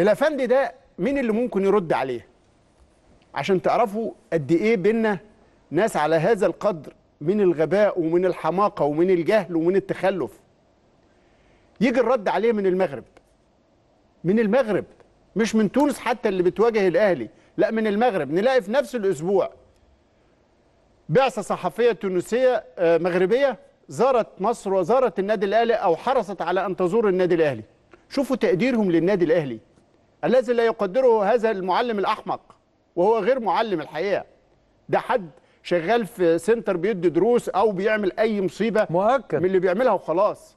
الافندي ده مين اللي ممكن يرد عليه عشان تعرفوا قد ايه بينا ناس على هذا القدر من الغباء ومن الحماقه ومن الجهل ومن التخلف يجي الرد عليه من المغرب من المغرب مش من تونس حتى اللي بتواجه الاهلي لا من المغرب نلاقي في نفس الاسبوع بعثه صحفيه تونسيه آه، مغربيه زارت مصر وزارت النادي الاهلي او حرصت على ان تزور النادي الاهلي شوفوا تقديرهم للنادي الاهلي الذي لا يقدره هذا المعلم الأحمق وهو غير معلم الحقيقة ده حد شغال في سنتر بيدي دروس أو بيعمل أي مصيبة مؤكد من اللي بيعملها وخلاص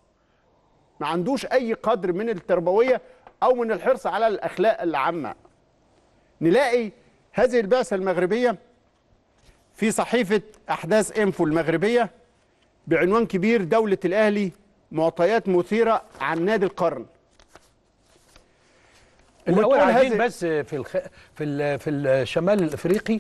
ما عندوش أي قدر من التربوية أو من الحرص على الأخلاق العامة نلاقي هذه البعثة المغربية في صحيفة أحداث إنفو المغربية بعنوان كبير دولة الأهلي معطيات مثيرة عن نادي القرن الاول عايزين بس في الخ... في ال... في الشمال الافريقي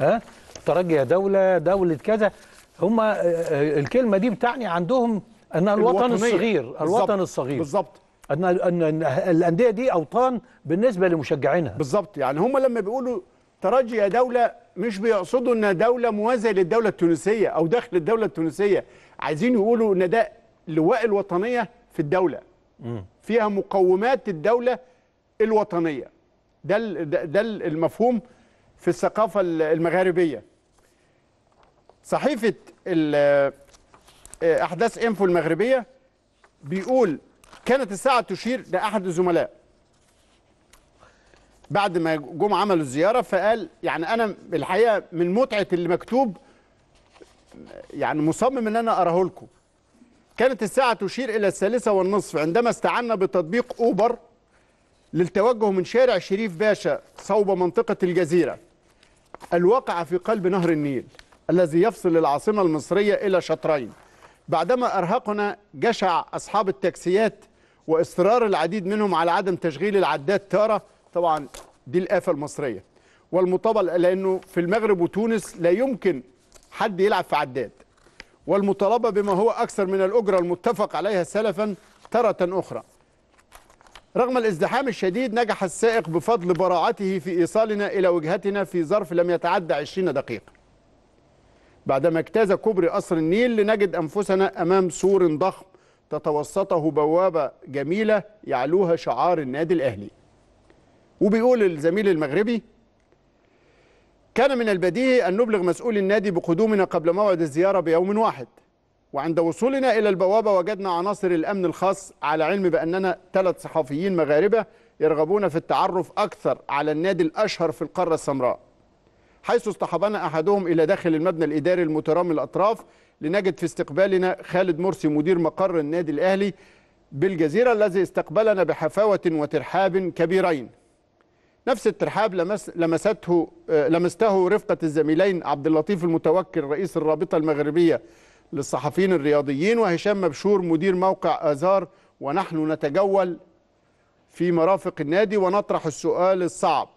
ها ترجي يا دوله دوله كذا هم آه، آه، الكلمه دي بتعني عندهم ان الوطن الصغير الوطن الصغير بالظبط ان ان الانديه دي اوطان بالنسبه لمشجعينها بالظبط يعني هم لما بيقولوا ترجي يا دوله مش بيقصدوا ان دوله موازيه للدوله التونسيه او داخل الدوله التونسيه عايزين يقولوا ان ده لواء الوطنيه في الدوله م. فيها مقومات الدوله الوطنيه ده ده المفهوم في الثقافه المغاربيه صحيفه آه، احداث انفو المغربيه بيقول كانت الساعه تشير لاحد الزملاء بعد ما جم عملوا الزياره فقال يعني انا الحقيقه من متعه اللي مكتوب يعني مصمم ان انا اراه لكم كانت الساعه تشير الى الثالثه والنصف عندما استعنا بتطبيق اوبر للتوجه من شارع شريف باشا صوب منطقة الجزيرة الواقعة في قلب نهر النيل الذي يفصل العاصمة المصرية إلى شطرين بعدما أرهقنا جشع أصحاب التاكسيات وإصرار العديد منهم على عدم تشغيل العداد تارة طبعا دي الآفة المصرية والمطابق لأنه في المغرب وتونس لا يمكن حد يلعب في عداد والمطالبة بما هو أكثر من الأجرة المتفق عليها سلفا تارة أخرى رغم الازدحام الشديد نجح السائق بفضل براعته في إيصالنا إلى وجهتنا في ظرف لم يتعدى 20 دقيقة بعدما اجتاز كوبري قصر النيل لنجد أنفسنا أمام سور ضخم تتوسطه بوابة جميلة يعلوها شعار النادي الأهلي وبيقول الزميل المغربي كان من البديهي أن نبلغ مسؤول النادي بقدومنا قبل موعد الزيارة بيوم واحد وعند وصولنا إلى البوابة وجدنا عناصر الأمن الخاص على علم بأننا ثلاث صحفيين مغاربة يرغبون في التعرف أكثر على النادي الأشهر في القارة السمراء حيث اصطحبنا أحدهم إلى داخل المبنى الإداري المترامي الأطراف لنجد في استقبالنا خالد مرسي مدير مقر النادي الأهلي بالجزيرة الذي استقبلنا بحفاوة وترحاب كبيرين نفس الترحاب لمس لمسته آه، لمسته رفقة الزميلين عبد اللطيف المتوكل رئيس الرابطة المغربية للصحفيين الرياضيين وهشام مبشور مدير موقع آزار ونحن نتجول في مرافق النادي ونطرح السؤال الصعب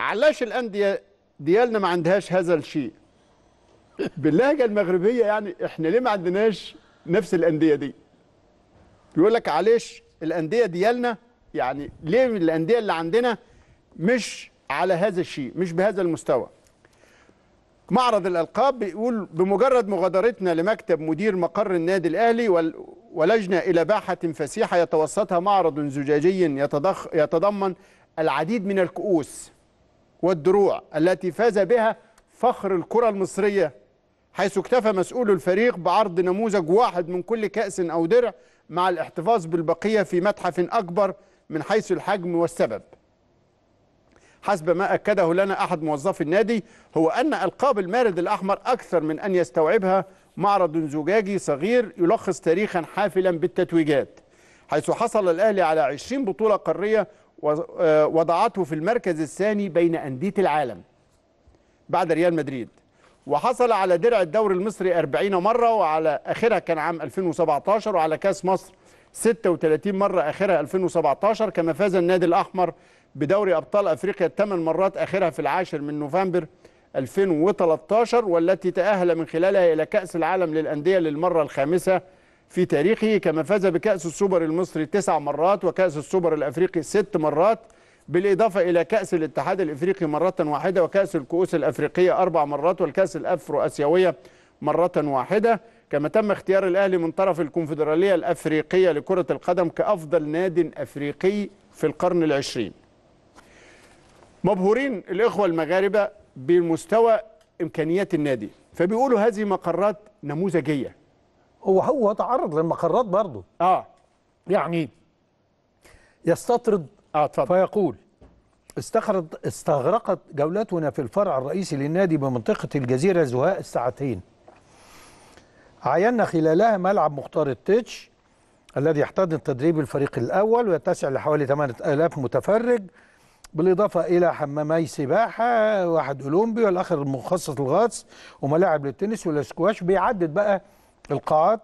علاش الأندية ديالنا ما عندهاش هذا الشيء باللهجة المغربية يعني احنا ليه ما عندناش نفس الأندية دي يقول لك علاش الأندية ديالنا يعني ليه الأندية اللي عندنا مش على هذا الشيء مش بهذا المستوى معرض الألقاب بيقول بمجرد مغادرتنا لمكتب مدير مقر النادي الأهلي ولجنة إلى باحة فسيحة يتوسطها معرض زجاجي يتضخ يتضمن العديد من الكؤوس والدروع التي فاز بها فخر الكرة المصرية حيث اكتفى مسؤول الفريق بعرض نموذج واحد من كل كأس أو درع مع الاحتفاظ بالبقية في متحف أكبر من حيث الحجم والسبب حسب ما أكده لنا أحد موظفي النادي هو أن ألقاب المارد الأحمر أكثر من أن يستوعبها معرض زجاجي صغير يلخص تاريخا حافلا بالتتويجات حيث حصل الأهلي على 20 بطولة قارية آه، وضعته في المركز الثاني بين أندية العالم بعد ريال مدريد وحصل على درع الدوري المصري 40 مرة وعلى آخرها كان عام 2017 وعلى كاس مصر 36 مرة آخرها 2017 كما فاز النادي الأحمر بدوري أبطال أفريقيا الثمان مرات آخرها في العاشر من نوفمبر 2013 والتي تأهل من خلالها إلى كأس العالم للأندية للمرة الخامسة في تاريخه كما فاز بكأس السوبر المصري تسع مرات وكأس السوبر الأفريقي ست مرات بالإضافة إلى كأس الاتحاد الإفريقي مرة واحدة وكأس الكؤوس الأفريقية أربع مرات والكأس الأفرو أسيوية مرة واحدة كما تم اختيار الأهلي من طرف الكونفدرالية الأفريقية لكرة القدم كأفضل ناد أفريقي في القرن العشرين مبهورين الإخوة المغاربة بمستوى إمكانيات النادي فبيقولوا هذه مقرات نموذجية هو هو تعرض للمقرات برضه اه يعني يستطرد اه طبعا. فيقول استخرج استغرقت جولتنا في الفرع الرئيسي للنادي بمنطقة الجزيرة زهاء الساعتين عينا خلالها ملعب مختار التتش الذي يحتضن تدريب الفريق الأول ويتسع لحوالي 8000 متفرج بالإضافة إلى حمامي سباحة واحد أولمبي والآخر مخصص للغطس وملاعب للتنس والاسكواش بيعدد بقى القاعات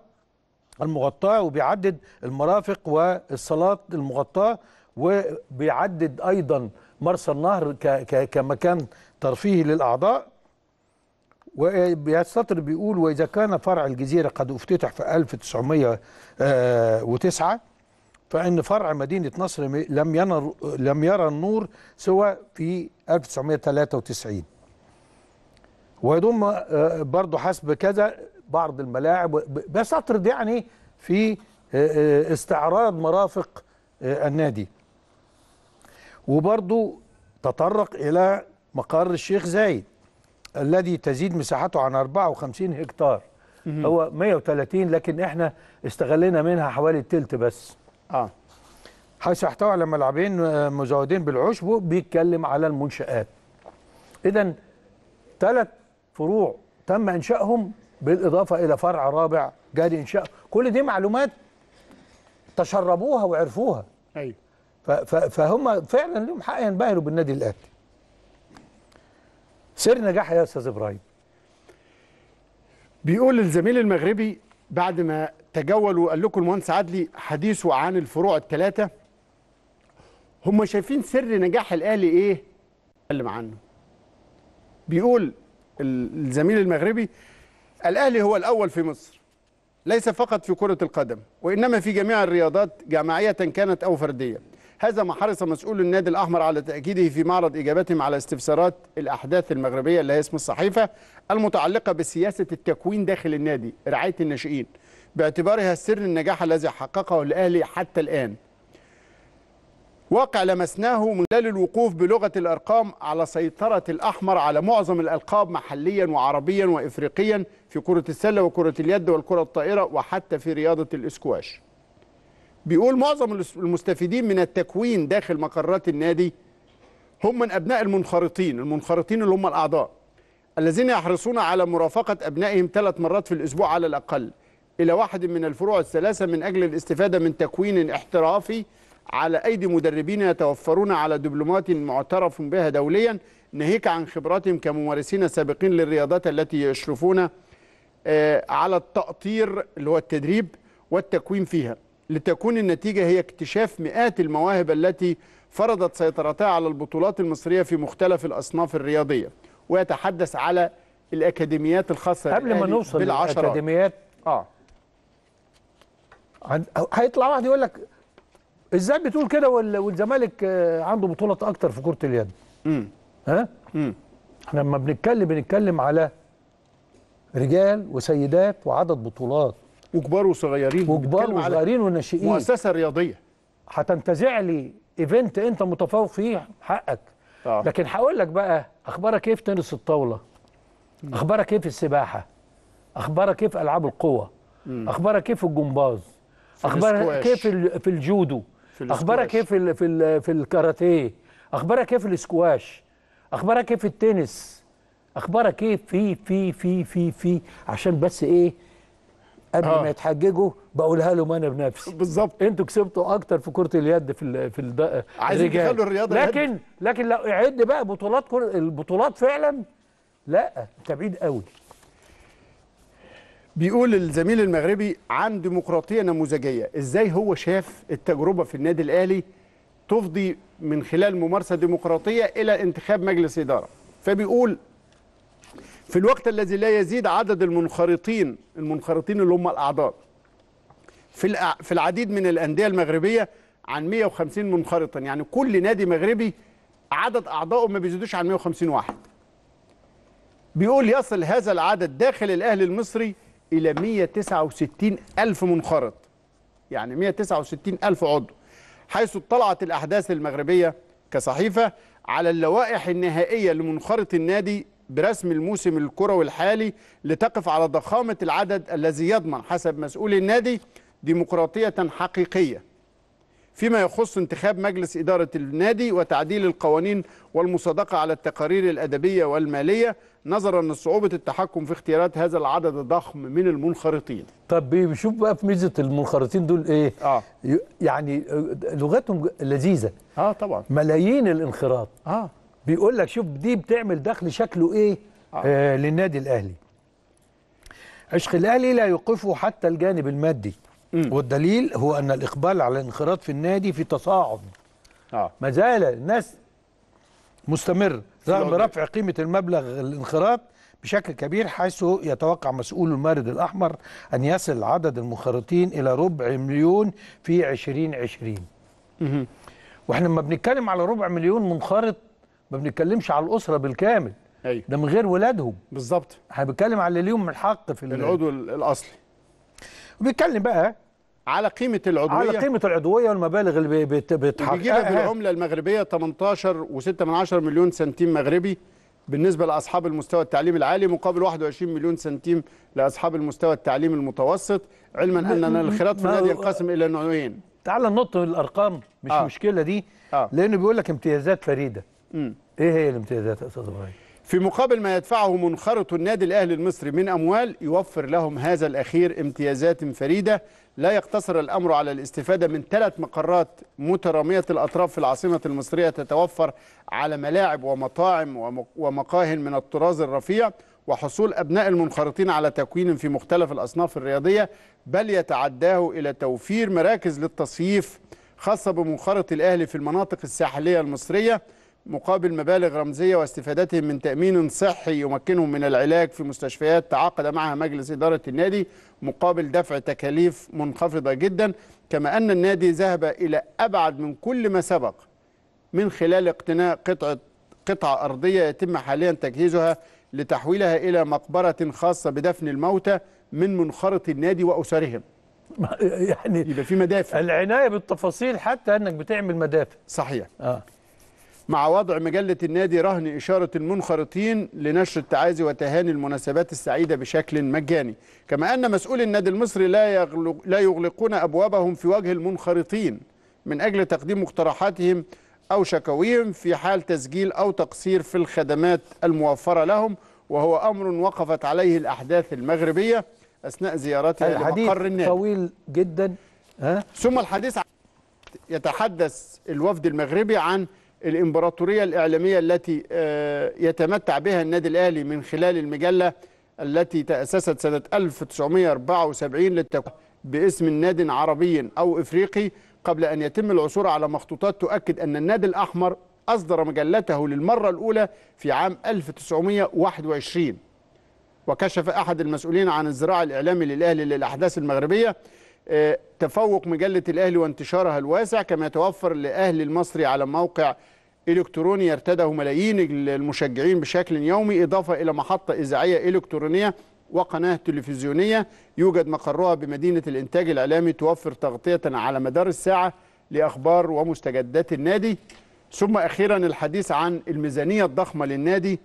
المغطاة وبيعدد المرافق والصالات المغطاة وبيعدد أيضا مرسى النهر كمكان ترفيهي للأعضاء وبيستطر بيقول وإذا كان فرع الجزيرة قد افتتح في 1909 فإن فرع مدينة نصر لم ينر لم يرى النور سوى في 1993 ويضم آه، برضه حسب كذا بعض الملاعب بس اطرد يعني في آه، آه، استعراض مرافق النادي وبرضه تطرق إلى مقر الشيخ زايد الذي تزيد مساحته عن 54 هكتار هو 130 لكن احنا استغلينا منها حوالي التلت بس اه حيث يحتوي على ملعبين آه، مزودين بالعشب وبيتكلم على المنشآت إذا ثلاث فروع تم إنشائهم بالإضافة إلى فرع رابع جاري إنشاء كل دي معلومات تشربوها وعرفوها أيوة فهم فعلا لهم حق ينبهروا بالنادي الأهلي سر نجاح يا أستاذ إبراهيم بيقول الزميل المغربي بعد ما تجولوا قال لكم المهندس عدلي حديثه عن الفروع الثلاثه هم شايفين سر نجاح الاهلي ايه؟ اتكلم عنه. بيقول الزميل المغربي الاهلي هو الاول في مصر ليس فقط في كره القدم وانما في جميع الرياضات جماعيه كانت او فرديه. هذا ما حرص مسؤول النادي الاحمر على تاكيده في معرض اجابتهم على استفسارات الاحداث المغربيه اللي هي اسم الصحيفه المتعلقه بسياسه التكوين داخل النادي رعايه الناشئين. باعتبارها سر النجاح الذي حققه الأهلي حتى الآن واقع لمسناه من خلال الوقوف بلغة الأرقام على سيطرة الأحمر على معظم الألقاب محليا وعربيا وإفريقيا في كرة السلة وكرة اليد والكرة الطائرة وحتى في رياضة الإسكواش بيقول معظم المستفيدين من التكوين داخل مقرات النادي هم من أبناء المنخرطين المنخرطين اللي هم الأعضاء الذين يحرصون على مرافقة أبنائهم ثلاث مرات في الأسبوع على الأقل إلى واحد من الفروع الثلاثة من أجل الاستفادة من تكوين احترافي على أيدي مدربين يتوفرون على دبلومات معترف بها دوليا ناهيك عن خبراتهم كممارسين سابقين للرياضات التي يشرفون آه، على التأطير اللي هو التدريب والتكوين فيها لتكون النتيجة هي اكتشاف مئات المواهب التي فرضت سيطرتها على البطولات المصرية في مختلف الأصناف الرياضية ويتحدث على الأكاديميات الخاصة قبل ما نوصل للأكاديميات آه هيطلع واحد يقول لك ازاي بتقول كده والزمالك آه، عنده بطولات اكتر في كره اليد امم ها امم احنا لما بنتكلم بنتكلم على رجال وسيدات وعدد بطولات وكبار وصغيرين وكبار وصغيرين وناشئين مؤسسه رياضيه هتنتزع لي ايفنت انت متفوق فيه حقك آه. لكن هقول لك بقى اخبارك ايه في تنس الطاوله اخبارك ايه في السباحه اخبارك ايه في العاب القوه اخبارك ايه في الجمباز اخبارك كيف في الجودو في اخبارك كيف في في, في الكاراتيه اخبارك كيف في الاسكواش اخبارك كيف في التنس اخبارك كيف في في في في في عشان بس ايه قبل آه. ما يتحججوا بقولها لهم انا بنفسي بالظبط انتوا كسبتوا اكتر في كره اليد في الـ في الـ عايزين تخلوا الرياضه لكن يد. لكن لو عد بقى بطولات البطولات فعلا لا انت بعيد قوي بيقول الزميل المغربي عن ديمقراطيه نموذجيه ازاي هو شاف التجربه في النادي الاهلي تفضي من خلال ممارسه ديمقراطيه الى انتخاب مجلس اداره فبيقول في الوقت الذي لا يزيد عدد المنخرطين المنخرطين اللي هم الاعضاء في في العديد من الانديه المغربيه عن 150 منخرطا يعني كل نادي مغربي عدد اعضائه ما بيزيدوش عن 150 واحد بيقول يصل هذا العدد داخل الاهلي المصري إلى 169 ألف منخرط يعني 169 ألف عضو حيث اطلعت الأحداث المغربية كصحيفة على اللوائح النهائية لمنخرط النادي برسم الموسم الكروي الحالي لتقف على ضخامة العدد الذي يضمن حسب مسؤول النادي ديمقراطية حقيقية فيما يخص انتخاب مجلس إدارة النادي وتعديل القوانين والمصادقة على التقارير الأدبية والمالية نظرا لصعوبة التحكم في اختيارات هذا العدد الضخم من المنخرطين طب بيشوف بقى في ميزة المنخرطين دول ايه آه. يعني لغتهم لذيذة اه طبعا ملايين الانخراط اه بيقول لك شوف دي بتعمل دخل شكله ايه آه. آه للنادي الأهلي عشق الأهلي لا يوقفه حتى الجانب المادي والدليل هو ان الاقبال على الانخراط في النادي في تصاعد آه. ما زال الناس مستمر رغم رفع قيمه المبلغ الانخراط بشكل كبير حيث يتوقع مسؤول المارد الأحمر أن يصل عدد المنخرطين إلى ربع مليون في 2020 وإحنا لما بنتكلم على ربع مليون منخرط ما بنتكلمش على الأسرة بالكامل أيوه. ده من غير ولادهم بالظبط احنا بنتكلم على اللي ليهم الحق في العضو الأصلي بيتكلم بقى على قيمة العضوية على قيمة العضوية والمبالغ اللي بيتحققها بيجيبها بالعملة المغربية 18 و6 من 10 مليون سنتيم مغربي بالنسبة لأصحاب المستوى التعليمي العالي مقابل 21 مليون سنتيم لأصحاب المستوى التعليمي المتوسط علما أن الخراط في النادي ينقسم إلى نوعين تعال ننط الأرقام مش آه. مشكلة دي آه. لأنه بيقول لك امتيازات فريدة م. إيه هي الامتيازات يا أستاذ إبراهيم؟ في مقابل ما يدفعه منخرط النادي الأهلي المصري من أموال يوفر لهم هذا الأخير امتيازات فريدة لا يقتصر الأمر على الاستفادة من ثلاث مقرات مترامية الأطراف في العاصمة المصرية تتوفر على ملاعب ومطاعم ومقاه من الطراز الرفيع وحصول أبناء المنخرطين على تكوين في مختلف الأصناف الرياضية بل يتعداه إلى توفير مراكز للتصييف خاصة بمنخرط الأهلي في المناطق الساحلية المصرية مقابل مبالغ رمزية واستفادتهم من تأمين صحي يمكنهم من العلاج في مستشفيات تعاقد معها مجلس إدارة النادي مقابل دفع تكاليف منخفضة جدا كما أن النادي ذهب إلى أبعد من كل ما سبق من خلال اقتناء قطعة قطعة أرضية يتم حاليا تجهيزها لتحويلها إلى مقبرة خاصة بدفن الموتى من منخرط النادي وأسرهم يعني يبقى في مدافع العناية بالتفاصيل حتى أنك بتعمل مدافع صحيح آه. مع وضع مجلة النادي رهن إشارة المنخرطين لنشر التعازي وتهاني المناسبات السعيدة بشكل مجاني كما أن مسؤول النادي المصري لا, يغلق لا يغلقون أبوابهم في وجه المنخرطين من أجل تقديم مقترحاتهم أو شكاويهم في حال تسجيل أو تقصير في الخدمات الموفرة لهم وهو أمر وقفت عليه الأحداث المغربية أثناء زيارتها لمقر النادي طويل جدا ها؟ ثم الحديث يتحدث الوفد المغربي عن الإمبراطورية الإعلامية التي آه، يتمتع بها النادي الأهلي من خلال المجلة التي تأسست سنة 1974 للتكوين باسم ناد عربي أو إفريقي قبل أن يتم العثور على مخطوطات تؤكد أن النادي الأحمر أصدر مجلته للمرة الأولى في عام 1921 وكشف أحد المسؤولين عن الزراع الإعلامي للأهلي للأحداث المغربية تفوق مجلة الأهلي وانتشارها الواسع كما يتوفر لأهل المصري على موقع إلكتروني يرتده ملايين المشجعين بشكل يومي إضافة إلى محطة إذاعية إلكترونية وقناة تلفزيونية يوجد مقرها بمدينة الإنتاج الإعلامي توفر تغطية على مدار الساعة لأخبار ومستجدات النادي ثم أخيرا الحديث عن الميزانية الضخمة للنادي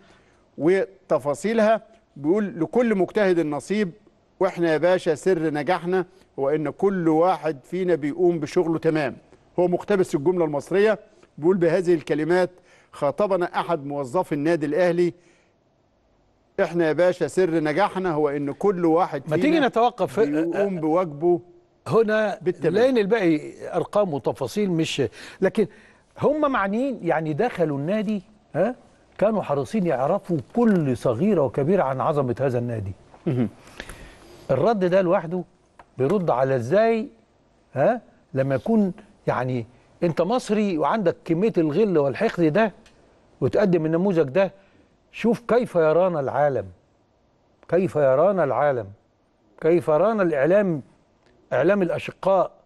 وتفاصيلها بيقول لكل مجتهد نصيب واحنا يا باشا سر نجاحنا هو ان كل واحد فينا بيقوم بشغله تمام هو مقتبس الجمله المصريه بيقول بهذه الكلمات خاطبنا احد موظفي النادي الاهلي احنا يا باشا سر نجاحنا هو ان كل واحد فينا ما تيجي نتوقف بيقوم بواجبه هنا بالتمام لان الباقي ارقام وتفاصيل مش لكن هم معنيين يعني دخلوا النادي ها كانوا حريصين يعرفوا كل صغيره وكبيره عن عظمه هذا النادي الرد ده لوحده بيرد على ازاي ها لما يكون يعني انت مصري وعندك كميه الغل والحقد ده وتقدم النموذج ده شوف كيف يرانا العالم كيف يرانا العالم كيف يرانا الاعلام اعلام الاشقاء